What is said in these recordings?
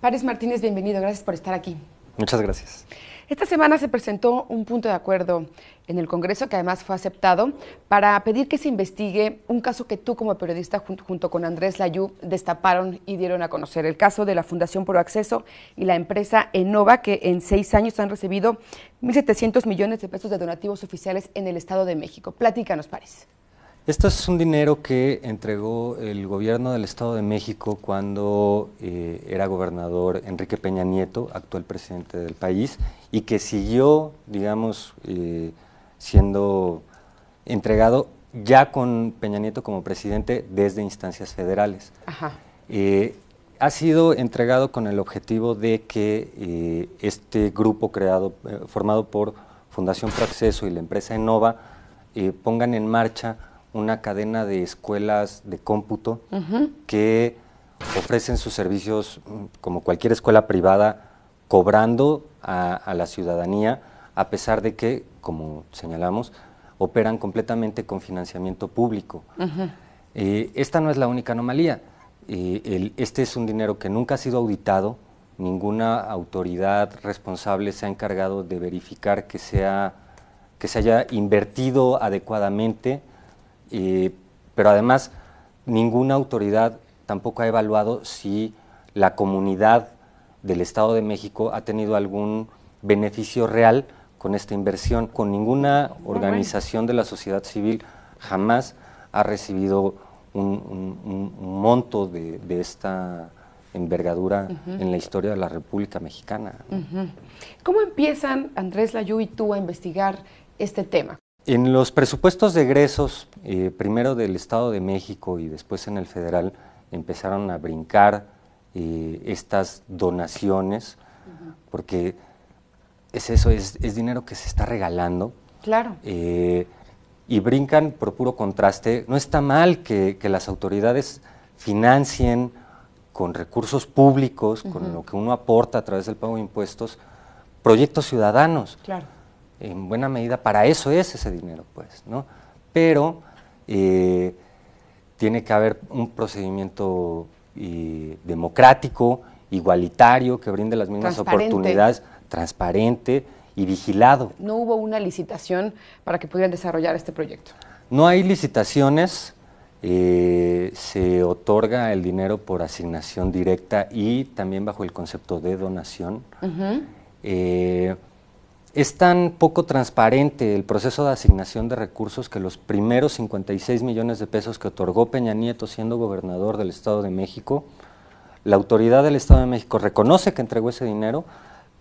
Párez Martínez, bienvenido. Gracias por estar aquí. Muchas gracias. Esta semana se presentó un punto de acuerdo en el Congreso que además fue aceptado para pedir que se investigue un caso que tú como periodista junto, con Andrés Layú destaparon y dieron a conocer, el caso de la Fundación Pro Acceso y la empresa Enova que en seis años han recibido 1.700 millones de pesos de donativos oficiales en el Estado de México. Platícanos, Párez. Esto es un dinero que entregó el gobierno del Estado de México cuando eh, era gobernador Enrique Peña Nieto, actual presidente del país, y que siguió, digamos, eh, siendo entregado ya con Peña Nieto como presidente desde instancias federales. Eh, ha sido entregado con el objetivo de que este grupo creado, formado por Fundación Proceso y la empresa Enova, pongan en marcha una cadena de escuelas de cómputo que ofrecen sus servicios mm, como cualquier escuela privada, cobrando a, la ciudadanía, a pesar de que, como señalamos, operan completamente con financiamiento público. Eh, esta no es la única anomalía. Eh, este es un dinero que nunca ha sido auditado, ninguna autoridad responsable se ha encargado de verificar que, que se haya invertido adecuadamente pero además, ninguna autoridad tampoco ha evaluado si la comunidad del Estado de México ha tenido algún beneficio real con esta inversión. Con ninguna organización de la sociedad civil jamás ha recibido un, monto de, esta envergadura en la historia de la República Mexicana. ¿Cómo empiezan Andrés Layú y tú a investigar este tema? En los presupuestos de egresos, eh, primero del Estado de México y después en el federal, empezaron a brincar eh, estas donaciones, porque es eso, es, dinero que se está regalando. Claro. Eh, y brincan por puro contraste. No está mal que, las autoridades financien con recursos públicos, con lo que uno aporta a través del pago de impuestos, proyectos ciudadanos. Claro en buena medida para eso es ese dinero, pues, ¿no? Pero eh, tiene que haber un procedimiento democrático, igualitario, que brinde las mismas oportunidades, transparente y vigilado. ¿No hubo una licitación para que pudieran desarrollar este proyecto? No hay licitaciones, eh, se otorga el dinero por asignación directa y también bajo el concepto de donación es tan poco transparente el proceso de asignación de recursos que los primeros 56 millones de pesos que otorgó Peña Nieto siendo gobernador del Estado de México, la autoridad del Estado de México reconoce que entregó ese dinero,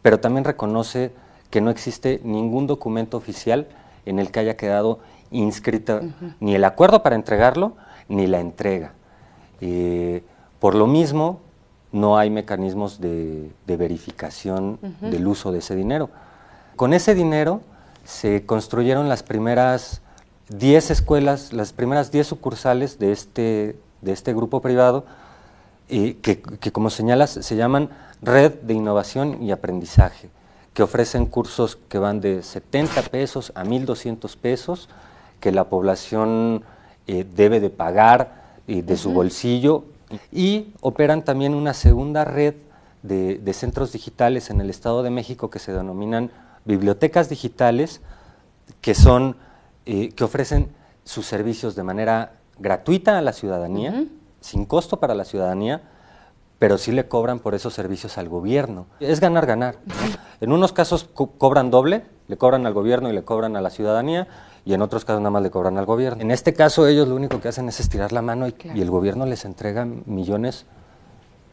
pero también reconoce que no existe ningún documento oficial en el que haya quedado inscrito ni el acuerdo para entregarlo, ni la entrega. Eh, por lo mismo, no hay mecanismos de, verificación del uso de ese dinero. Con ese dinero se construyeron las primeras 10 escuelas, las primeras 10 sucursales de este, de este grupo privado, que, como señalas se llaman Red de Innovación y Aprendizaje, que ofrecen cursos que van de 70 pesos a 1.200 pesos, que la población eh, debe de pagar de su bolsillo, y operan también una segunda red de, de centros digitales en el Estado de México que se denominan bibliotecas digitales que son, eh, que ofrecen sus servicios de manera gratuita a la ciudadanía, sin costo para la ciudadanía, pero sí le cobran por esos servicios al gobierno. Es ganar, ganar. En unos casos cobran doble, le cobran al gobierno y le cobran a la ciudadanía, y en otros casos nada más le cobran al gobierno. En este caso ellos lo único que hacen es estirar la mano y, y el gobierno les entrega millones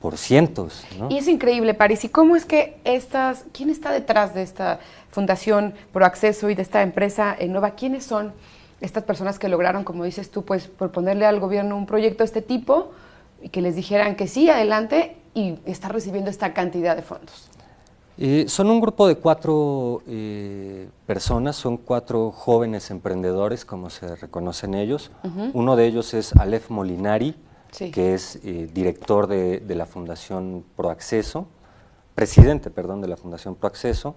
por cientos. Y es increíble, París. ¿Y cómo es que estas, quién está detrás de esta Fundación Pro Acceso y de esta empresa Enova? ¿Quiénes son estas personas que lograron, como dices tú, pues proponerle al gobierno un proyecto de este tipo y que les dijeran que sí, adelante, y está recibiendo esta cantidad de fondos? Eh, son un grupo de cuatro eh, personas, son cuatro jóvenes emprendedores, como se reconocen ellos. Uno de ellos es Aleph Molinari, que es eh, director de, la Fundación Proacceso, presidente, perdón, de la Fundación Proacceso,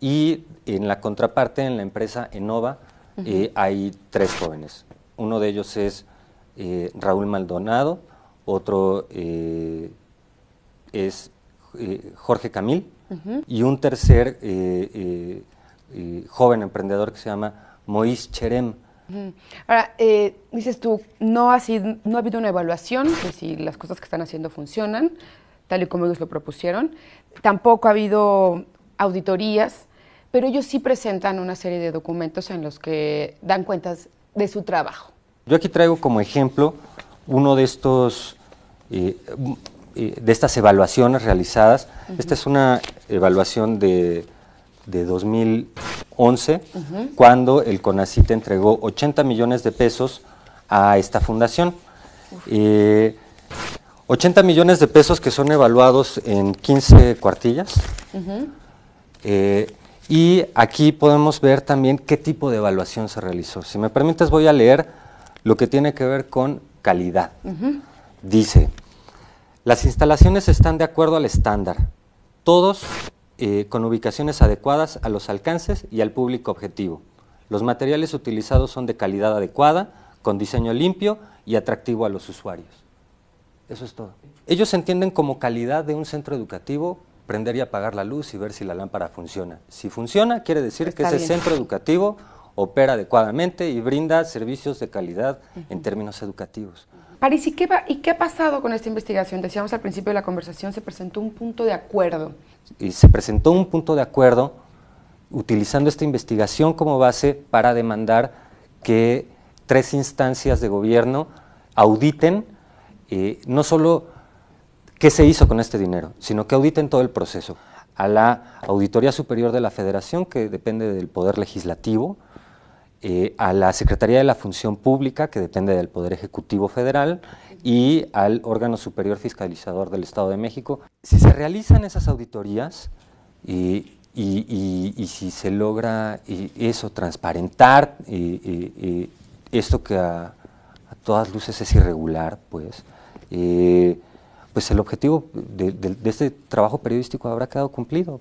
y en la contraparte, en la empresa Enova, eh, hay tres jóvenes. Uno de ellos es eh, Raúl Maldonado, otro es Jorge Camil, y un tercer joven emprendedor que se llama Mois Cherem, Mm. Ahora, eh, dices tú, no ha, sido, no ha habido una evaluación de si las cosas que están haciendo funcionan, tal y como ellos lo propusieron. Tampoco ha habido auditorías, pero ellos sí presentan una serie de documentos en los que dan cuentas de su trabajo. Yo aquí traigo como ejemplo uno de estos, eh, eh, de estas evaluaciones realizadas. Esta es una evaluación de, de 2000 11, cuando el CONACIT entregó 80 millones de pesos a esta fundación. 80 eh, millones de pesos que son evaluados en 15 cuartillas. Eh, y aquí podemos ver también qué tipo de evaluación se realizó. Si me permites, voy a leer lo que tiene que ver con calidad. Dice, las instalaciones están de acuerdo al estándar. Todos eh, con ubicaciones adecuadas a los alcances y al público objetivo. Los materiales utilizados son de calidad adecuada, con diseño limpio y atractivo a los usuarios. Eso es todo. Ellos entienden como calidad de un centro educativo prender y apagar la luz y ver si la lámpara funciona. Si funciona, quiere decir que ese centro educativo opera adecuadamente y brinda servicios de calidad en términos educativos. París, ¿y qué, ha pasado con esta investigación? Decíamos al principio de la conversación, se presentó un punto de acuerdo. Y se presentó un punto de acuerdo utilizando esta investigación como base para demandar que tres instancias de gobierno auditen eh, no solo qué se hizo con este dinero, sino que auditen todo el proceso. A la Auditoría Superior de la Federación, que depende del Poder Legislativo, eh, a la Secretaría de la Función Pública, que depende del Poder Ejecutivo Federal, y al órgano superior fiscalizador del Estado de México. Si se realizan esas auditorías y, si se logra eh, eso, transparentar eh, esto que a, todas luces es irregular, pues, pues el objetivo de este trabajo periodístico habrá quedado cumplido.